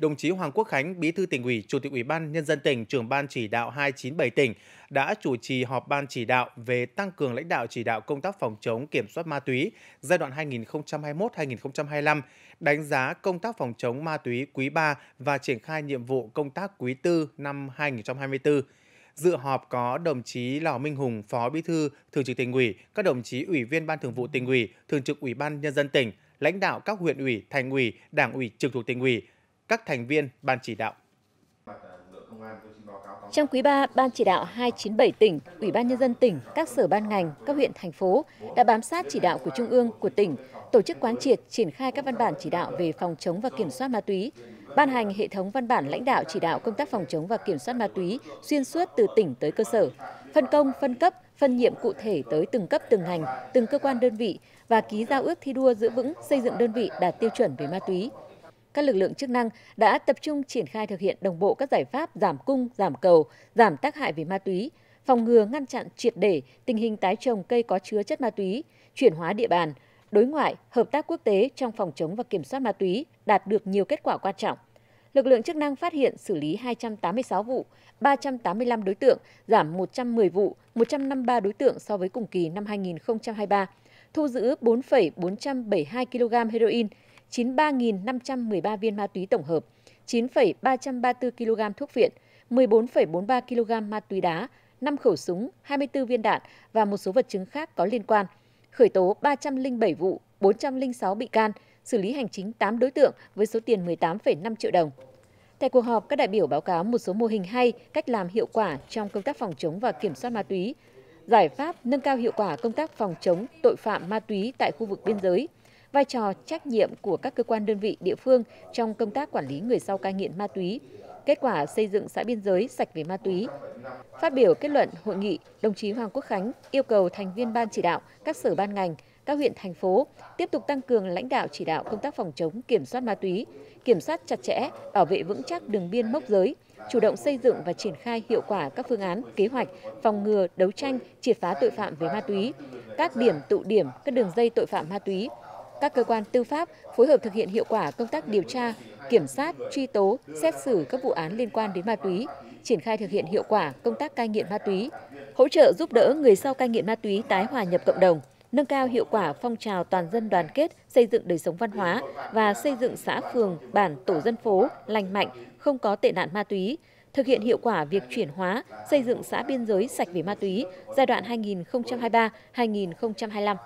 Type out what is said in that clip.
đồng chí Hoàng Quốc Khánh, Bí thư tỉnh ủy, Chủ tịch Ủy ban nhân dân tỉnh, trưởng ban chỉ đạo 297 tỉnh đã chủ trì họp ban chỉ đạo về tăng cường lãnh đạo chỉ đạo công tác phòng chống kiểm soát ma túy giai đoạn 2021-2025, đánh giá công tác phòng chống ma túy quý 3 và triển khai nhiệm vụ công tác quý 4 năm 2024. Dự họp có đồng chí Lò Minh Hùng, Phó Bí thư, Thường trực tỉnh ủy, các đồng chí Ủy viên Ban Thường vụ tỉnh ủy, Thường trực Ủy ban nhân dân tỉnh, lãnh đạo các huyện ủy, thành ủy, Đảng ủy trực thuộc tỉnh ủy, các thành viên ban chỉ đạo. Trong quý 3, Ban chỉ đạo 297 tỉnh, Ủy ban Nhân dân tỉnh, các sở ban ngành, các huyện, thành phố đã bám sát chỉ đạo của Trung ương, của tỉnh, tổ chức quán triệt, triển khai các văn bản chỉ đạo về phòng chống và kiểm soát ma túy, ban hành hệ thống văn bản lãnh đạo chỉ đạo công tác phòng chống và kiểm soát ma túy xuyên suốt từ tỉnh tới cơ sở, phân công, phân cấp, phân nhiệm cụ thể tới từng cấp từng ngành, từng cơ quan đơn vị và ký giao ước thi đua giữ vững xây dựng đơn vị đạt tiêu chuẩn về ma túy các lực lượng chức năng đã tập trung triển khai thực hiện đồng bộ các giải pháp giảm cung, giảm cầu, giảm tác hại về ma túy, phòng ngừa ngăn chặn triệt để tình hình tái trồng cây có chứa chất ma túy, chuyển hóa địa bàn, đối ngoại, hợp tác quốc tế trong phòng chống và kiểm soát ma túy đạt được nhiều kết quả quan trọng. Lực lượng chức năng phát hiện xử lý 286 vụ, 385 đối tượng, giảm 110 vụ, 153 đối tượng so với cùng kỳ năm 2023, thu giữ 4,472 kg heroin, 93.513 viên ma túy tổng hợp, 9,334 kg thuốc viện, 14,43 kg ma túy đá, 5 khẩu súng, 24 viên đạn và một số vật chứng khác có liên quan. Khởi tố 307 vụ, 406 bị can, xử lý hành chính 8 đối tượng với số tiền 18,5 triệu đồng. Tại cuộc họp, các đại biểu báo cáo một số mô hình hay, cách làm hiệu quả trong công tác phòng chống và kiểm soát ma túy, giải pháp nâng cao hiệu quả công tác phòng chống tội phạm ma túy tại khu vực biên giới – vai trò trách nhiệm của các cơ quan đơn vị địa phương trong công tác quản lý người sau cai nghiện ma túy, kết quả xây dựng xã biên giới sạch về ma túy. Phát biểu kết luận hội nghị, đồng chí Hoàng Quốc Khánh yêu cầu thành viên ban chỉ đạo, các sở ban ngành, các huyện thành phố tiếp tục tăng cường lãnh đạo chỉ đạo công tác phòng chống kiểm soát ma túy, kiểm soát chặt chẽ, bảo vệ vững chắc đường biên mốc giới, chủ động xây dựng và triển khai hiệu quả các phương án, kế hoạch phòng ngừa, đấu tranh, triệt phá tội phạm về ma túy, các điểm tụ điểm, các đường dây tội phạm ma túy, các cơ quan tư pháp phối hợp thực hiện hiệu quả công tác điều tra, kiểm sát, truy tố, xét xử các vụ án liên quan đến ma túy, triển khai thực hiện hiệu quả công tác cai nghiện ma túy, hỗ trợ giúp đỡ người sau cai nghiện ma túy tái hòa nhập cộng đồng, nâng cao hiệu quả phong trào toàn dân đoàn kết, xây dựng đời sống văn hóa và xây dựng xã phường, bản, tổ dân phố lành mạnh, không có tệ nạn ma túy, thực hiện hiệu quả việc chuyển hóa, xây dựng xã biên giới sạch về ma túy giai đoạn 2023-2025.